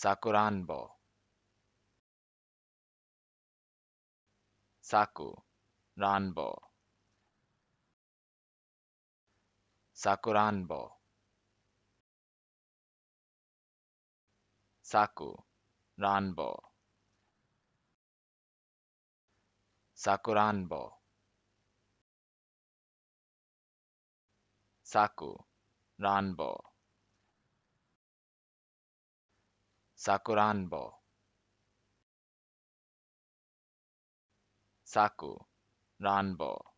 Sakuranbo. Saku Ranbo. Sakuranbo. Saku Ranbo. Sakuranbo. Saku Ranbo. Sakuranbo. Saku Ranbo.